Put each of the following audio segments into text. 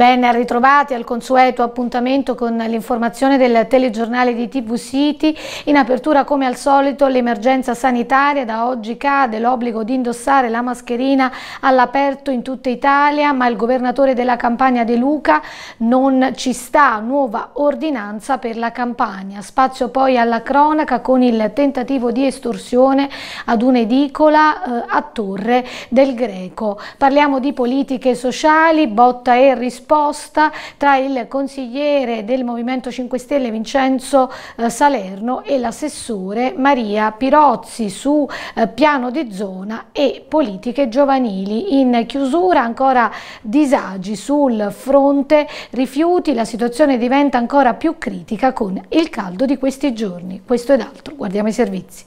Ben ritrovati al consueto appuntamento con l'informazione del telegiornale di TV City. In apertura come al solito l'emergenza sanitaria, da oggi cade l'obbligo di indossare la mascherina all'aperto in tutta Italia, ma il governatore della campagna De Luca non ci sta, nuova ordinanza per la campagna. Spazio poi alla cronaca con il tentativo di estorsione ad un'edicola eh, a Torre del Greco. Parliamo di politiche sociali, botta e risposta risposta tra il consigliere del Movimento 5 Stelle Vincenzo eh, Salerno e l'assessore Maria Pirozzi su eh, piano di zona e politiche giovanili. In chiusura ancora disagi sul fronte rifiuti, la situazione diventa ancora più critica con il caldo di questi giorni. Questo ed altro, guardiamo i servizi.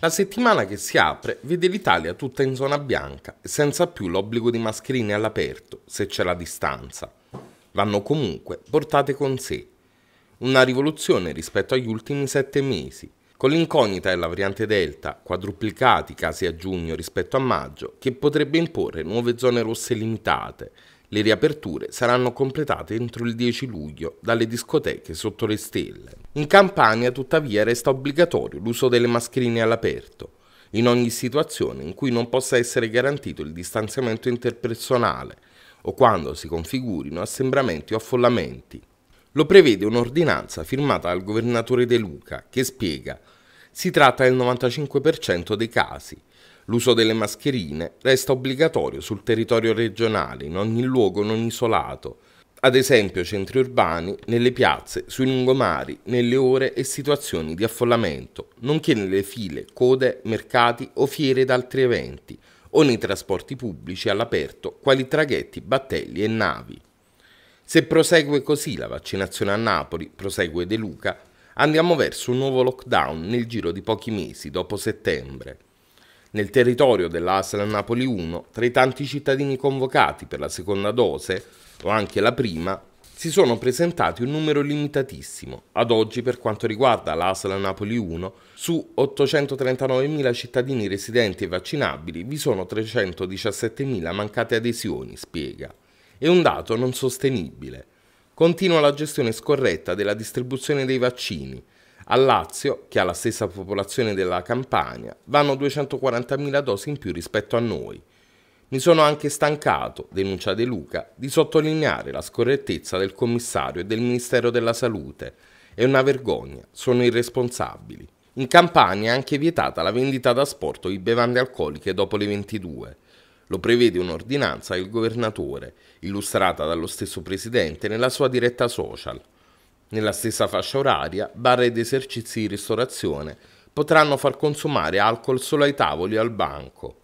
La settimana che si apre vede l'Italia tutta in zona bianca e senza più l'obbligo di mascherine all'aperto, se c'è la distanza. Vanno comunque portate con sé. Una rivoluzione rispetto agli ultimi sette mesi, con l'incognita della variante Delta, quadruplicati i casi a giugno rispetto a maggio, che potrebbe imporre nuove zone rosse limitate, le riaperture saranno completate entro il 10 luglio dalle discoteche sotto le stelle. In Campania tuttavia resta obbligatorio l'uso delle mascherine all'aperto, in ogni situazione in cui non possa essere garantito il distanziamento interpersonale o quando si configurino assembramenti o affollamenti. Lo prevede un'ordinanza firmata dal governatore De Luca che spiega si tratta del 95% dei casi L'uso delle mascherine resta obbligatorio sul territorio regionale, in ogni luogo non isolato, ad esempio centri urbani, nelle piazze, sui lungomari, nelle ore e situazioni di affollamento, nonché nelle file, code, mercati o fiere ed altri eventi, o nei trasporti pubblici all'aperto, quali traghetti, battelli e navi. Se prosegue così la vaccinazione a Napoli, prosegue De Luca, andiamo verso un nuovo lockdown nel giro di pochi mesi dopo settembre nel territorio dell'ASL Napoli 1, tra i tanti cittadini convocati per la seconda dose o anche la prima, si sono presentati un numero limitatissimo, ad oggi per quanto riguarda l'ASL Napoli 1, su 839.000 cittadini residenti e vaccinabili vi sono 317.000 mancate adesioni, spiega. È un dato non sostenibile. Continua la gestione scorretta della distribuzione dei vaccini, a Lazio, che ha la stessa popolazione della Campania, vanno 240.000 dosi in più rispetto a noi. Mi sono anche stancato, denuncia De Luca, di sottolineare la scorrettezza del commissario e del Ministero della Salute. È una vergogna, sono irresponsabili. In Campania è anche vietata la vendita da asporto di bevande alcoliche dopo le 22. Lo prevede un'ordinanza del governatore, illustrata dallo stesso presidente nella sua diretta social. Nella stessa fascia oraria, bar ed esercizi di ristorazione potranno far consumare alcol solo ai tavoli e al banco.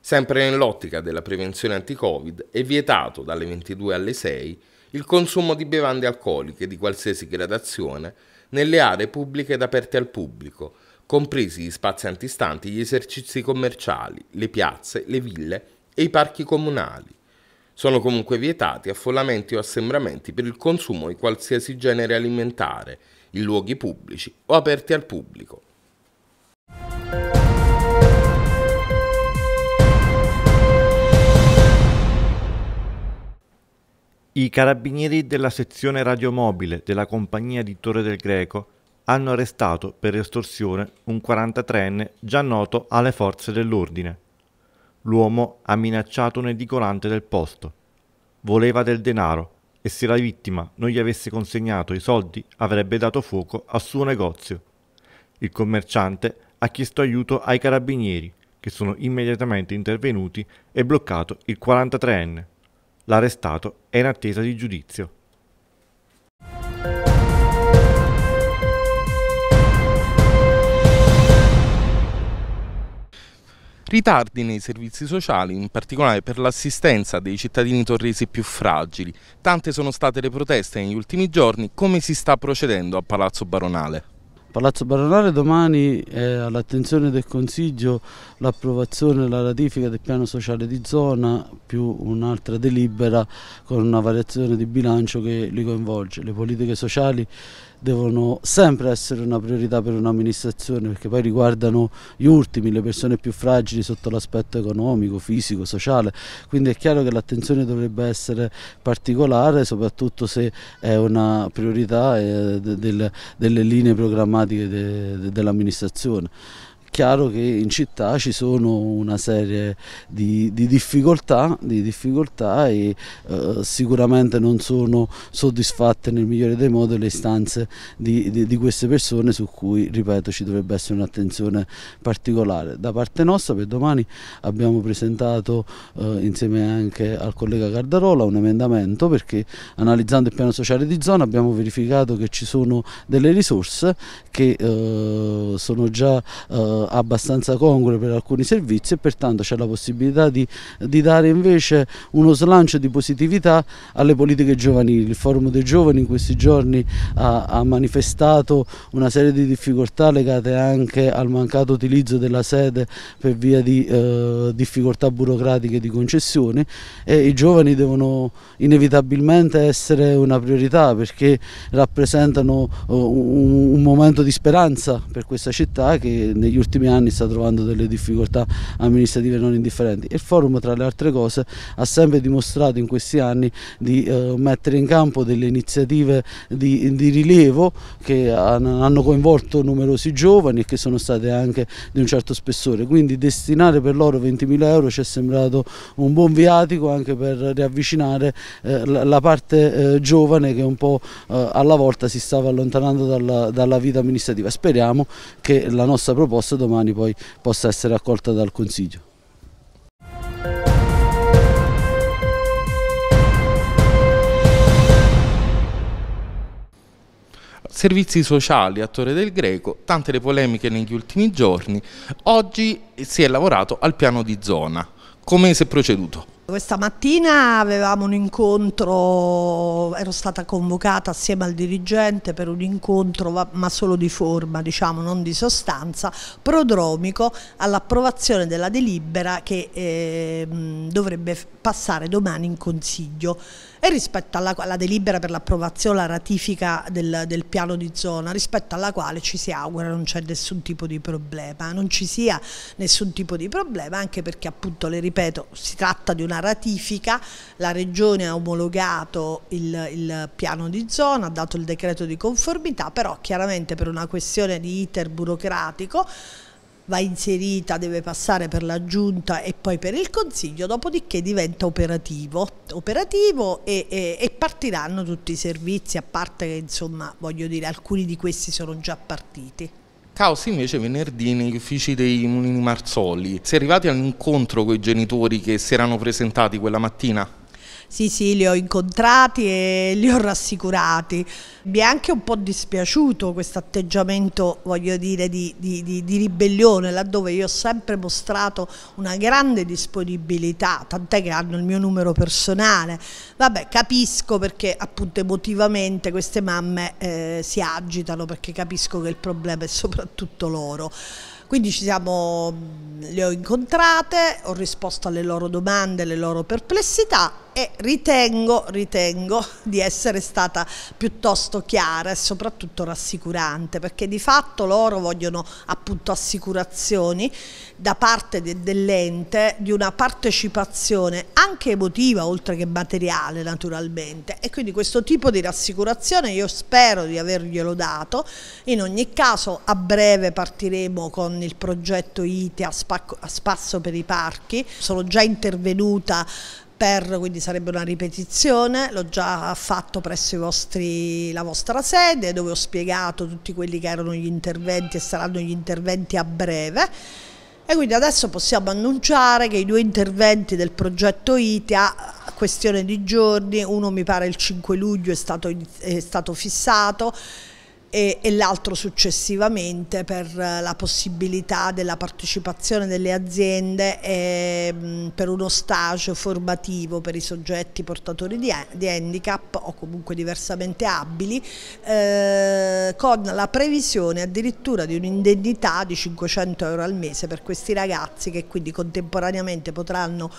Sempre nell'ottica della prevenzione anti-Covid è vietato dalle 22 alle 6 il consumo di bevande alcoliche di qualsiasi gradazione nelle aree pubbliche ed aperte al pubblico, compresi gli spazi antistanti gli esercizi commerciali, le piazze, le ville e i parchi comunali. Sono comunque vietati affollamenti o assembramenti per il consumo di qualsiasi genere alimentare, in luoghi pubblici o aperti al pubblico. I carabinieri della sezione radiomobile della compagnia di Torre del Greco hanno arrestato per estorsione un 43enne già noto alle forze dell'ordine. L'uomo ha minacciato un edicolante del posto. Voleva del denaro e se la vittima non gli avesse consegnato i soldi avrebbe dato fuoco al suo negozio. Il commerciante ha chiesto aiuto ai carabinieri, che sono immediatamente intervenuti e bloccato il 43enne. L'arrestato è in attesa di giudizio. Ritardi nei servizi sociali, in particolare per l'assistenza dei cittadini torresi più fragili. Tante sono state le proteste negli ultimi giorni. Come si sta procedendo a Palazzo Baronale? Palazzo Baronale domani è all'attenzione del Consiglio l'approvazione e la ratifica del piano sociale di zona più un'altra delibera con una variazione di bilancio che li coinvolge. Le politiche sociali devono sempre essere una priorità per un'amministrazione perché poi riguardano gli ultimi, le persone più fragili sotto l'aspetto economico, fisico, sociale, quindi è chiaro che l'attenzione dovrebbe essere particolare soprattutto se è una priorità eh, del, delle linee programmatiche de, de, dell'amministrazione chiaro che in città ci sono una serie di, di difficoltà, di difficoltà e eh, sicuramente non sono soddisfatte nel migliore dei modi le istanze di, di, di queste persone su cui, ripeto, ci dovrebbe essere un'attenzione particolare. Da parte nostra per domani abbiamo presentato eh, insieme anche al collega Cardarola un emendamento perché analizzando il piano sociale di zona abbiamo verificato che ci sono delle risorse che eh, sono già eh, abbastanza congrue per alcuni servizi e pertanto c'è la possibilità di, di, dare invece uno slancio di positività alle politiche giovanili. Il Forum dei Giovani in questi giorni ha, ha manifestato una serie di difficoltà legate anche al mancato utilizzo della sede per via di eh, difficoltà burocratiche di concessione e i giovani devono inevitabilmente essere una priorità perché rappresentano eh, un, un momento di speranza per questa città che negli ultimi ultimi anni sta trovando delle difficoltà amministrative non indifferenti e il forum tra le altre cose ha sempre dimostrato in questi anni di eh, mettere in campo delle iniziative di, di rilievo che hanno, coinvolto numerosi giovani e che sono state anche di un certo spessore, quindi destinare per loro 20.000 euro ci è sembrato un buon viatico anche per riavvicinare eh, la, parte eh, giovane che un po' eh, alla volta si stava allontanando dalla, dalla vita amministrativa. Speriamo che la nostra proposta domani domani poi possa essere accolta dal Consiglio. servizi sociali a Torre del Greco, tante le polemiche negli ultimi giorni, oggi si è lavorato al piano di zona. Come si è proceduto? Questa mattina avevamo un incontro, ero stata convocata assieme al dirigente per un incontro, ma solo di forma, diciamo, non di sostanza, prodromico all'approvazione della delibera che eh, dovrebbe passare domani in Consiglio. E rispetto alla, alla delibera per l'approvazione, e la ratifica del, del, piano di zona, rispetto alla quale ci si augura non c'è nessun tipo di problema, non ci sia nessun tipo di problema, anche perché appunto, le ripeto, si tratta di una ratifica, la Regione ha omologato il, il piano di zona, ha dato il decreto di conformità, però chiaramente per una questione di iter burocratico va inserita, deve passare per la giunta e poi per il consiglio, dopodiché diventa operativo, operativo e, e, e, partiranno tutti i servizi, a parte che insomma voglio dire alcuni di questi sono già partiti. Caos invece venerdì negli uffici dei Munini Marzoli. Si è arrivati all'incontro con i genitori che si erano presentati quella mattina? Sì, sì, li ho incontrati e li ho rassicurati. Mi è anche un po' dispiaciuto questo atteggiamento, voglio dire, di, di, di, di ribellione, laddove io ho sempre mostrato una grande disponibilità, tant'è che hanno il mio numero personale. Vabbè, capisco perché appunto emotivamente queste mamme eh, si agitano, perché capisco che il problema è soprattutto loro. Quindi ci siamo, mm, le ho incontrate, ho risposto alle loro domande, alle loro perplessità e ritengo, ritengo di essere stata piuttosto chiara e soprattutto rassicurante perché di fatto loro vogliono appunto assicurazioni da parte de dell'ente di una partecipazione anche emotiva oltre che materiale naturalmente e quindi questo tipo di rassicurazione io spero di averglielo dato in ogni caso a breve partiremo con il progetto ITE a, a spasso per i parchi sono già intervenuta per, quindi sarebbe una ripetizione, l'ho già fatto presso vostri, la vostra sede dove ho spiegato tutti quelli che erano gli interventi e saranno gli interventi a breve. E quindi adesso possiamo annunciare che i due interventi del progetto ITIA, questione di giorni, uno mi pare il 5 luglio è stato, è stato fissato e, e l'altro successivamente per eh, la possibilità della partecipazione delle aziende e, ehm, per uno stage formativo per i soggetti portatori di, di handicap o comunque diversamente abili eh, con la previsione addirittura di un'indennità di 500 euro al mese per questi ragazzi che quindi contemporaneamente potranno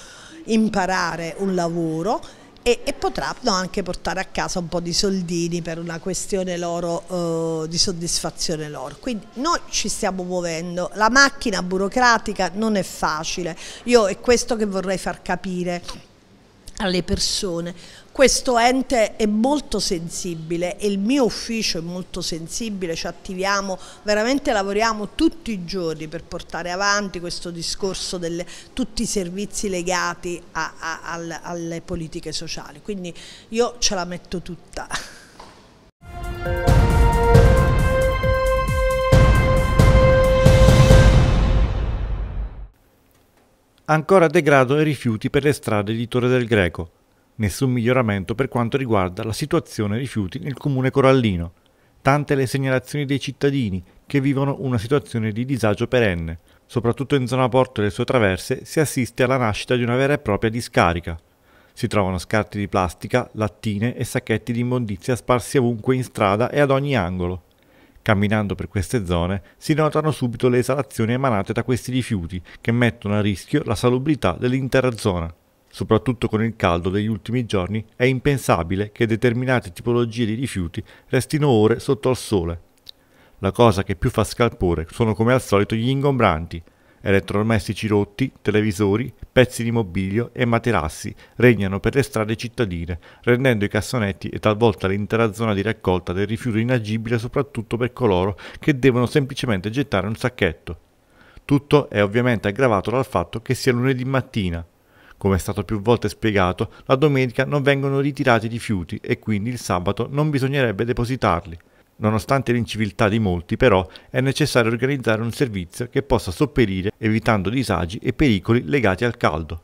imparare un lavoro e, e potranno anche portare a casa un po' di soldini per una questione loro, eh, di soddisfazione loro. Quindi noi ci stiamo muovendo, la macchina burocratica non è facile, io è questo che vorrei far capire alle persone questo ente è molto sensibile e il mio ufficio è molto sensibile, ci attiviamo, veramente lavoriamo tutti i giorni per portare avanti questo discorso di tutti i servizi legati a, a, al, alle politiche sociali, quindi io ce la metto tutta. Ancora degrado e rifiuti per le strade di Torre del Greco nessun miglioramento per quanto riguarda la situazione rifiuti nel comune corallino. Tante le segnalazioni dei cittadini che vivono una situazione di disagio perenne. Soprattutto in zona porto e le sue traverse si assiste alla nascita di una vera e propria discarica. Si trovano scarti di plastica, lattine e sacchetti di immondizia sparsi ovunque in strada e ad ogni angolo. Camminando per queste zone si notano subito le esalazioni emanate da questi rifiuti che mettono a rischio la salubrità dell'intera zona. Soprattutto con il caldo degli ultimi giorni è impensabile che determinate tipologie di rifiuti restino ore sotto al sole. La cosa che più fa scalpore sono come al solito gli ingombranti, elettrodomestici rotti, televisori, pezzi di mobilio e materassi regnano per le strade cittadine, rendendo i cassonetti e talvolta l'intera zona di raccolta del rifiuto inagibile soprattutto per coloro che devono semplicemente gettare un sacchetto. Tutto è ovviamente aggravato dal fatto che sia lunedì mattina, come è stato più volte spiegato, la domenica non vengono ritirati i rifiuti e quindi il sabato non bisognerebbe depositarli. Nonostante l'inciviltà di molti, però, è necessario organizzare un servizio che possa sopperire evitando disagi e pericoli legati al caldo.